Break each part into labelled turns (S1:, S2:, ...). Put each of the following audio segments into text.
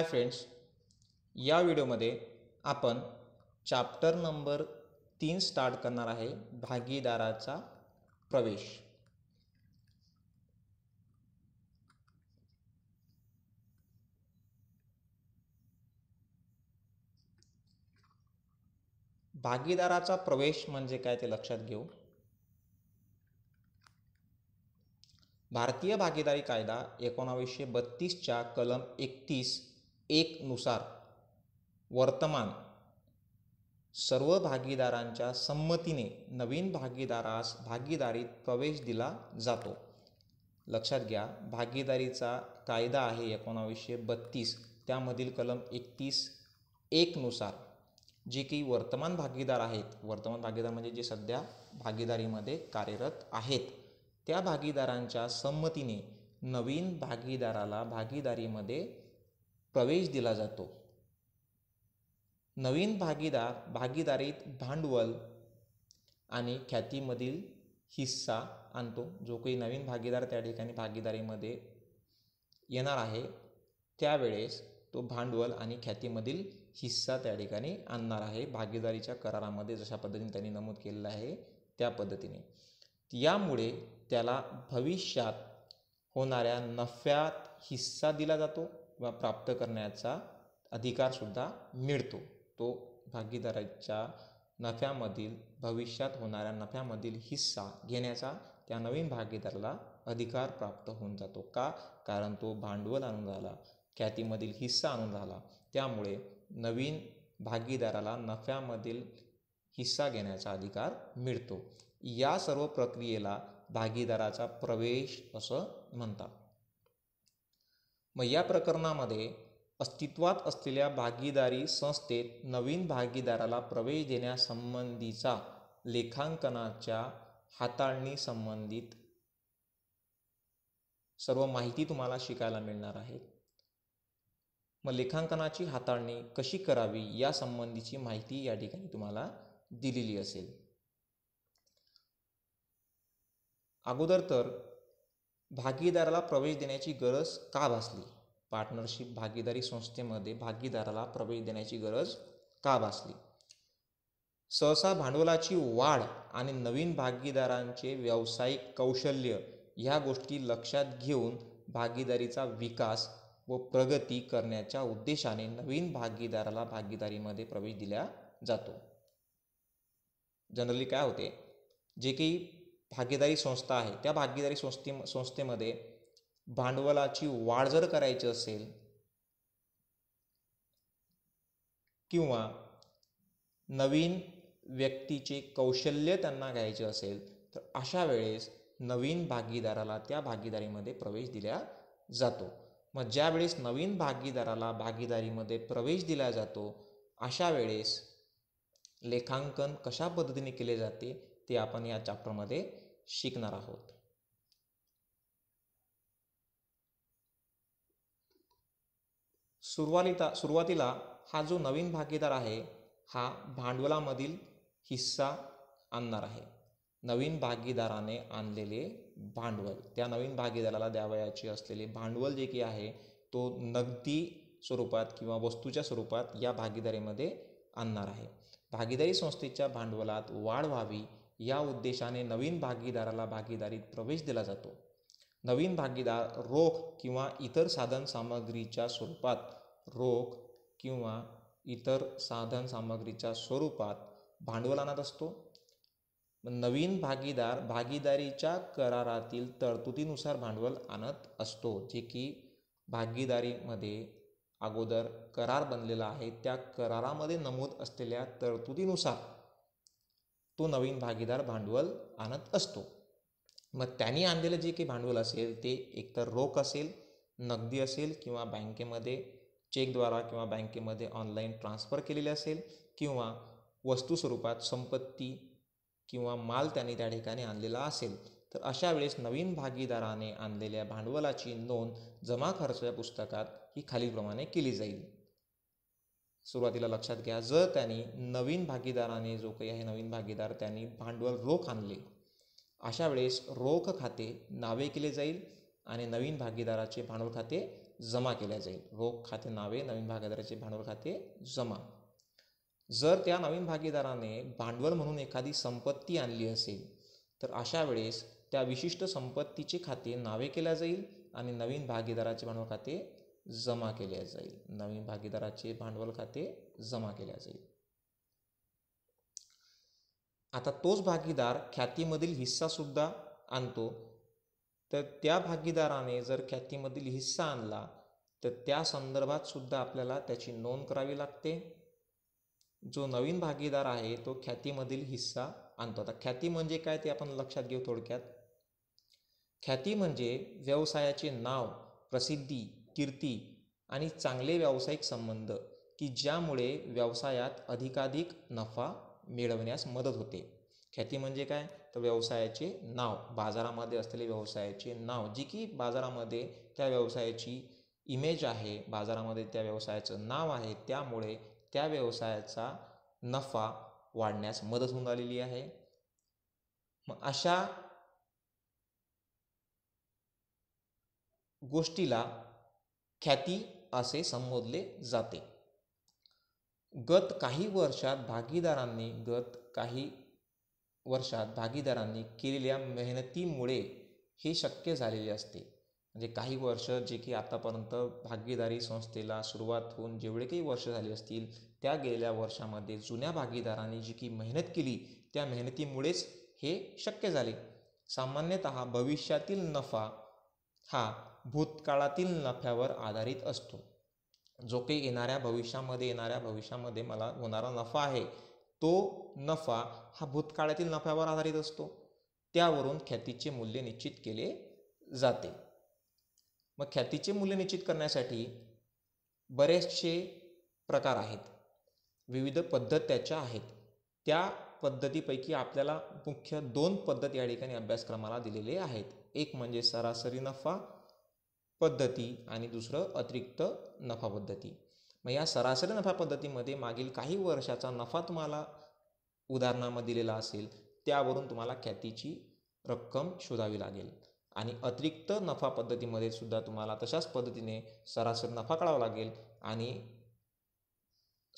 S1: hi friends या व्हिडिओमध्ये आपण चाप्टर नंबर तीन स्टार्ट करणार आहे भागीदाराचा प्रवेश भागीदाराचा प्रवेश म्हणजे काय ते लक्षात घेऊ भारतीय भागीदारी कायदा एकोणावीसशे बत्तीसच्या कलम एकतीस एकनुसार वर्तमान सर्व भागीदारांच्या संमतीने नवीन भागीदारास भागीदारीत प्रवेश दिला जातो लक्षात घ्या भागीदारीचा कायदा आहे एकोणावीसशे बत्तीस त्यामधील कलम एकतीस एकनुसार जे की वर्तमान भागीदार आहेत वर्तमान भागीदार म्हणजे जे सध्या भागीदारीमध्ये कार्यरत आहेत त्या भागीदारांच्या संमतीने नवीन भागीदाराला भागीदारीमध्ये प्रवेश दिला जातो नवीन भागीदार भागीदारीत भांडवल आणि ख्यातीमधील हिस्सा आणतो जो काही नवीन भागीदार त्या ठिकाणी भागीदारीमध्ये येणार आहे त्यावेळेस तो भांडवल आणि ख्यातीमधील हिस्सा त्या ठिकाणी आणणार आहे भागीदारीच्या करारामध्ये जशा पद्धतीने त्यांनी नमूद केलेलं आहे त्या पद्धतीने यामुळे त्याला भविष्यात होणाऱ्या नफ्यात हिस्सा दिला जातो वा प्राप्त करण्याचा अधिकारसुद्धा मिळतो तो भागीदाराच्या नफ्यामधील भविष्यात होणाऱ्या नफ्यामधील हिस्सा घेण्याचा त्या नवीन भागीदाराला अधिकार प्राप्त होऊन जातो का कारण तो भांडवल आणून झाला ख्यातीमधील हिस्सा आणून झाला त्यामुळे नवीन भागीदाराला नफ्यामधील हिस्सा घेण्याचा अधिकार मिळतो या सर्व प्रक्रियेला भागीदाराचा प्रवेश असं म्हणतात मग या प्रकरणामध्ये अस्तित्वात असलेल्या भागीदारी संस्थेत नवीन भागीदाराला प्रवेश देण्यासंबंधीचा लेखांकनाच्या हाताळणी संबंधित सर्व माहिती तुम्हाला शिकायला मिळणार आहे मग लेखांकनाची हाताळणी कशी करावी या संबंधीची माहिती या ठिकाणी तुम्हाला दिलेली असेल अगोदर तर भागीदाराला प्रवेश देण्याची गरज का भासली पार्टनरशिप भागीदारी संस्थेमध्ये भागीदाराला प्रवेश देण्याची गरज का भासली सहसा भांडवलाची वाढ आणि नवीन भागीदारांचे व्यावसायिक कौशल्य ह्या गोष्टी लक्षात घेऊन भागीदारीचा विकास व प्रगती करण्याच्या उद्देशाने नवीन भागीदाराला भागीदारीमध्ये प्रवेश दिला जातो जनरली काय होते जे काही भागीदारी संस्था आहे त्या भागीदारी संस्थे संस्थेमध्ये भांडवलाची वाढ जर करायची असेल किंवा नवीन व्यक्तीचे कौशल्य त्यांना घ्यायचे असेल तर अशा वेळेस नवीन भागीदाराला त्या भागीदारीमध्ये प्रवेश दिला जातो मग ज्यावेळेस नवीन भागीदाराला भागीदारीमध्ये प्रवेश दिला जातो अशा वेळेस लेखांकन कशा पद्धतीने केले जाते ते आपण या चॅप्टरमध्ये शिकणार आहोत सुरुवातीला सुरुवातीला हा जो नवीन भागीदार आहे हा भांडवलामधील हिस्सा आणणार आहे नवीन भागीदाराने आणलेले भांडवल त्या नवीन भागीदाराला द्यावयाचे असलेले भांडवल जे की आहे तो नगदी स्वरूपात किंवा वस्तूच्या स्वरूपात या भागीदारीमध्ये आणणार आहे भागीदारी संस्थेच्या भांडवलात वाढ व्हावी या उद्देशाने नवीन भागीदाराला भागीदारीत प्रवेश दिला जातो नवीन भागीदार रोख किंवा इतर साधन सामग्रीच्या स्वरूपात रोख किंवा इतर साधन सामग्रीच्या स्वरूपात भांडवल आणत असतो नवीन भागीदार भागीदारीच्या करारातील तरतुदीनुसार भांडवल आणत असतो जे की भागीदारीमध्ये अगोदर करार बनलेला आहे त्या करारामध्ये नमूद असलेल्या तरतुदीनुसार तो नवीन भागीदार भांडवल आणत असतो मग त्यांनी आणलेलं जे काही भांडवल असेल ते एकतर रोख असेल नगदी असेल किंवा बँकेमध्ये चेकद्वारा किंवा बँकेमध्ये ऑनलाईन ट्रान्स्फर केलेले असेल किंवा वस्तू स्वरूपात संपत्ती किंवा माल त्यांनी त्या ठिकाणी आणलेला असेल तर अशा वेळेस नवीन भागीदाराने आणलेल्या भांडवलाची नोंद जमा खर्च या पुस्तकात ही खालीलप्रमाणे केली जाईल सुरुवातीला लक्षात घ्या जर त्यांनी नवीन भागीदाराने जो काही आहे नवीन भागीदार त्यांनी भांडवल रोख आणले अशा वेळेस रोख खाते नावे केले जाईल आणि नवीन भागीदाराचे भांडवल खाते जमा केले जाईल रोख खाते नावे नवीन भागीदाराचे भांडवल खाते जमा जर त्या नवीन भागीदाराने भांडवल म्हणून एखादी संपत्ती आणली असेल तर अशा वेळेस त्या विशिष्ट संपत्तीचे खाते नावे केल्या जाईल आणि नवीन भागीदाराचे भांडवल खाते जमा केल्या जाईल नवीन भागीदाराचे भांडवल खाते जमा केल्या जाईल आता तोच भागीदार ख्यातीमधील सुद्धा आणतो तर त्या भागीदाराने जर ख्यातीमधील हिस्सा आणला तर त्या संदर्भात सुद्धा आपल्याला त्याची नोंद करावी लागते जो नवीन भागीदार आहे तो ख्यातीमधील हिस्सा आणतो आता ख्याती म्हणजे काय ते आपण लक्षात घेऊ थोडक्यात ख्याती म्हणजे व्यवसायाचे नाव प्रसिद्धी कीर्ती आणि चांगले व्यावसायिक संबंध की ज्यामुळे व्यवसायात अधिकाधिक नफा मिळवण्यास मदत होते ख्याती म्हणजे काय तर व्यवसायाचे नाव बाजारामध्ये असलेले व्यवसायाचे नाव जी की बाजारामध्ये त्या व्यवसायाची इमेज आहे बाजारामध्ये त्या व्यवसायाचं नाव आहे त्यामुळे त्या व्यवसायाचा नफा वाढण्यास मदत होऊन आलेली आहे मग अशा गोष्टीला ख्याती असे संबोधले जाते गत काही वर्षात भागीदारांनी गत काही वर्षात भागीदारांनी केलेल्या मेहनतीमुळे हे शक्य झालेले असते म्हणजे काही वर्ष जे की आतापर्यंत भागीदारी संस्थेला सुरुवात होऊन जेवढे काही वर्ष झाले असतील त्या गेल्या वर्षामध्ये जुन्या भागीदारांनी जी की मेहनत केली त्या मेहनतीमुळेच हे शक्य झाले सामान्यत भविष्यातील नफा हा भूतकाळातील नफ्यावर आधारित असतो जो काही येणाऱ्या भविष्यामध्ये येणाऱ्या भविष्यामध्ये मला होणारा नफा आहे तो नफा हा भूतकाळातील नफ्यावर आधारित असतो त्यावरून ख्यातीचे मूल्य निश्चित केले जाते मग ख्यातीचे मूल्य निश्चित करण्यासाठी बरेचसे प्रकार आहेत विविध पद्धत त्याच्या आहेत त्या पद्धतीपैकी आपल्याला मुख्य दोन पद्धत या ठिकाणी अभ्यासक्रमाला दिलेले आहेत एक म्हणजे सरासरी नफा पद्धती आणि दुसरं अतिरिक्त नफा पद्धती मग या सरासरी नफा पद्धतीमध्ये मागील काही वर्षाचा नफा तुम्हाला उदाहरणामध्ये दिलेला असेल त्यावरून तुम्हाला ख्यातीची रक्कम शोधावी लागेल आणि अतिरिक्त नफा पद्धतीमध्ये सुद्धा तुम्हाला तशाच पद्धतीने सरासरी नफा काढावा लागेल आणि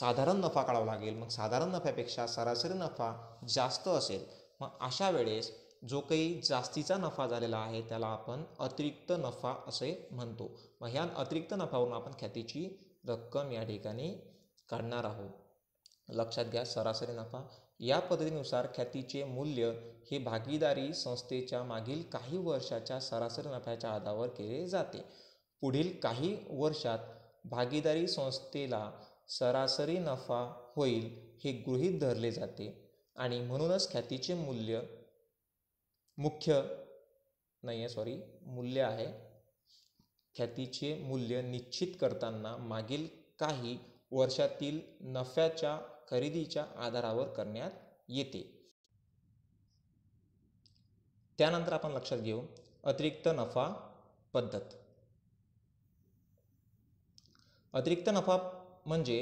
S1: साधारण नफा काढावा लागेल मग साधारण नफ्यापेक्षा सरासरी नफा जास्त असेल मग अशा वेळेस जो काही जास्तीचा नफा झालेला आहे त्याला आपण अतिरिक्त नफा असे म्हणतो मग ह्या अतिरिक्त नफावरून आपण ख्यातीची रक्कम या ठिकाणी काढणार आहोत लक्षात घ्या सरासरी नफा या पद्धतीनुसार ख्यातीचे मूल्य हे भागीदारी संस्थेच्या मागील काही वर्षाच्या सरासरी नफ्याच्या आधारावर केले जाते पुढील काही वर्षात भागीदारी संस्थेला सरासरी नफा होईल हे गृहीत धरले जाते आणि म्हणूनच ख्यातीचे मूल्य मुख्य नाही आहे सॉरी मूल्य आहे ख्यातीचे मूल्य निश्चित करताना मागील काही वर्षातील नफ्याच्या खरेदीच्या आधारावर करण्यात येते त्यानंतर आपण लक्षात घेऊ अतिरिक्त नफा पद्धत अतिरिक्त नफा म्हणजे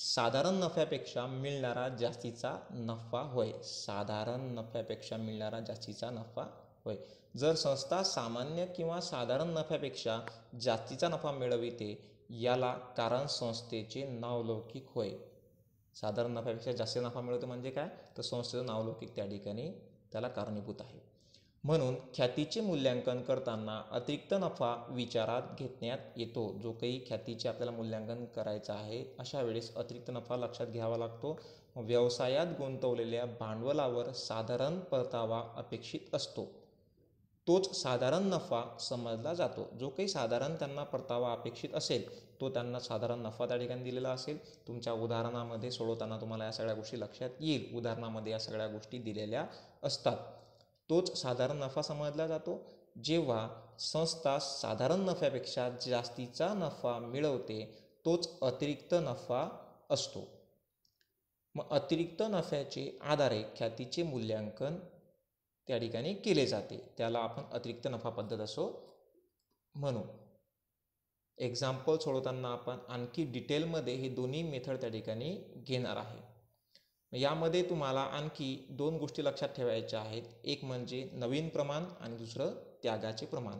S1: साधारण नफ्यापेक्षा मिळणारा जास्तीचा नफा होय साधारण नफ्यापेक्षा मिळणारा जास्तीचा नफा होय जर संस्था सामान्य किंवा साधारण नफ्यापेक्षा जास्तीचा नफा मिळविते याला कारण संस्थेचे नावलौकिक होय साधारण नफ्यापेक्षा जास्त नफा मिळवतो म्हणजे काय तर संस्थेचं नावलौकिक त्या ठिकाणी त्याला कारणीभूत आहे म्हणून ख्यातीचे मूल्यांकन करताना अतिरिक्त नफा विचारात घेतण्यात येतो जो काही ख्यातीचे आपल्याला मूल्यांकन करायचं आहे अशा वेळेस अतिरिक्त नफा लक्षात घ्यावा लागतो व्यवसायात गुंतवलेल्या भांडवलावर साधारण परतावा अपेक्षित असतो तोच साधारण नफा समजला जातो जो काही साधारण त्यांना परतावा अपेक्षित असेल तो त्यांना साधारण नफा त्या ठिकाणी दिलेला असेल तुमच्या उदाहरणामध्ये सोडवताना तुम्हाला या सगळ्या गोष्टी लक्षात येईल उदाहरणामध्ये या सगळ्या गोष्टी दिलेल्या असतात तोच साधारण नफा समजला जातो जेव्हा संस्था साधारण नफ्यापेक्षा जास्तीचा नफा मिळवते तोच अतिरिक्त नफा असतो मग अतिरिक्त नफ्याचे आधारे ख्यातीचे मूल्यांकन त्या ठिकाणी केले जाते त्याला आपण अतिरिक्त नफा पद्धत असो म्हणू एक्झाम्पल सोडवताना आपण आणखी डिटेलमध्ये हे दोन्ही मेथड त्या ठिकाणी घेणार आहे यामध्ये तुम्हाला आणखी दोन गोष्टी लक्षात ठेवायच्या आहेत एक म्हणजे नवीन प्रमाण आणि दुसरं त्यागाचे प्रमाण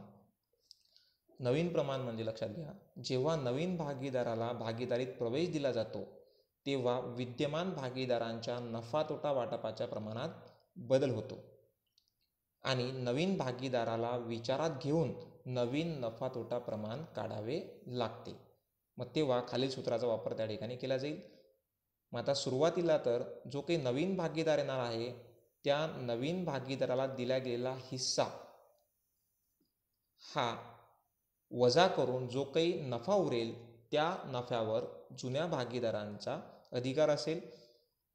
S1: नवीन प्रमाण म्हणजे लक्षात घ्या जेव्हा नवीन भागीदाराला भागीदारीत प्रवेश दिला जातो तेव्हा विद्यमान भागीदारांच्या नफा तोटा वाटपाच्या प्रमाणात बदल होतो आणि नवीन भागीदाराला विचारात घेऊन नवीन नफा तोटा प्रमाण काढावे लागते मग तेव्हा खालील सूत्राचा वापर त्या ठिकाणी केला जाईल मग आता सुरुवातीला तर जो काही नवीन भागीदार येणार आहे त्या नवीन भागीदाराला दिला गेलेला हिस्सा हा वजा करून जो काही नफा उरेल त्या नफ्यावर जुन्या भागीदारांचा अधिकार असेल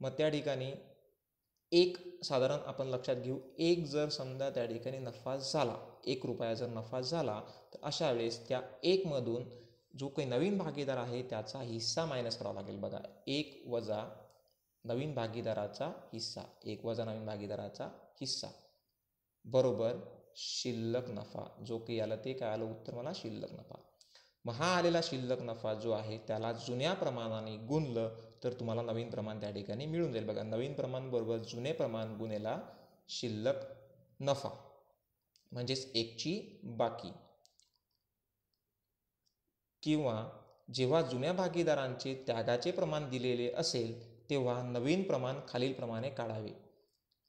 S1: मग त्या ठिकाणी एक साधारण आपण लक्षात घेऊ एक जर समजा त्या ठिकाणी नफा झाला एक रुपया जर नफा झाला तर अशा वेळेस त्या एकमधून जो काही नवीन भागीदार आहे त्याचा हिस्सा मायनस करावा लागेल बघा एक वजा नवीन भागीदाराचा हिस्सा एक वजा नवीन भागीदाराचा हिस्सा बरोबर शिल्लक नफा जो काही आलं ते काय आलं उत्तर मला शिल्लक नफा मग हा आलेला शिल्लक नफा जो आहे त्याला जुन्या प्रमाणाने गुणलं तर तुम्हाला नवीन प्रमाण त्या ठिकाणी मिळून जाईल बघा नवीन प्रमाण बरोबर जुने प्रमाण गुणेला शिल्लक नफा म्हणजेच एकची बाकी किंवा जेव्हा जुन्या भागीदारांचे त्यागाचे प्रमाण दिलेले असेल तेव्हा नवीन प्रमाण खालीलप्रमाणे काढावे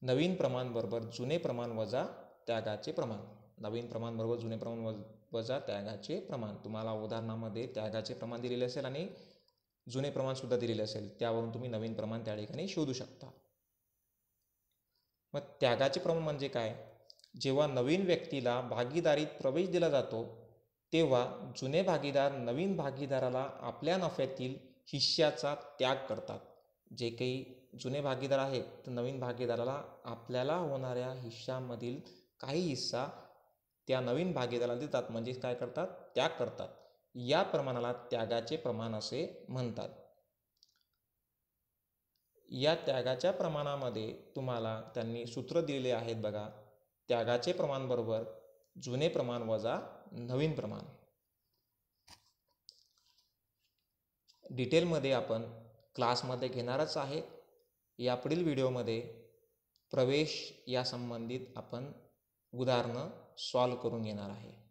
S1: नवीन प्रमाणबरोबर जुने प्रमाण वजा त्यागाचे प्रमाण नवीन प्रमाण बरोबर जुने प्रमाण वजा त्यागाचे प्रमाण तुम्हाला उदाहरणामध्ये त्यागाचे प्रमाण दिलेले असेल आणि जुने प्रमाणसुद्धा दिलेले असेल त्यावरून तुम्ही नवीन प्रमाण त्या ठिकाणी शोधू शकता मग त्यागाचे प्रमाण म्हणजे काय जेव्हा नवीन व्यक्तीला भागीदारीत प्रवेश दिला जातो तेव्हा जुने भागीदार नवीन भागीदाराला आपल्या नफ्यातील हिश्श्याचा त्याग करतात जे काही जुने भागीदार आहेत तर नवीन भागीदाराला आपल्याला होणाऱ्या हिश्श्यामधील काही हिस्सा त्या नवीन भागीदाराला देतात म्हणजे काय करतात त्याग करतात या प्रमाणाला त्यागाचे प्रमाण असे म्हणतात या त्यागाच्या प्रमाणामध्ये तुम्हाला त्यांनी सूत्र दिलेले आहेत बघा त्यागाचे प्रमाण बरोबर जुने प्रमाण वजा नवीन प्रमाण डिटेलमध्ये आपण क्लासमध्ये घेणारच आहे यापुढील व्हिडिओमध्ये प्रवेश या संबंधित आपण उदाहरणं सॉल्व करून घेणार आहे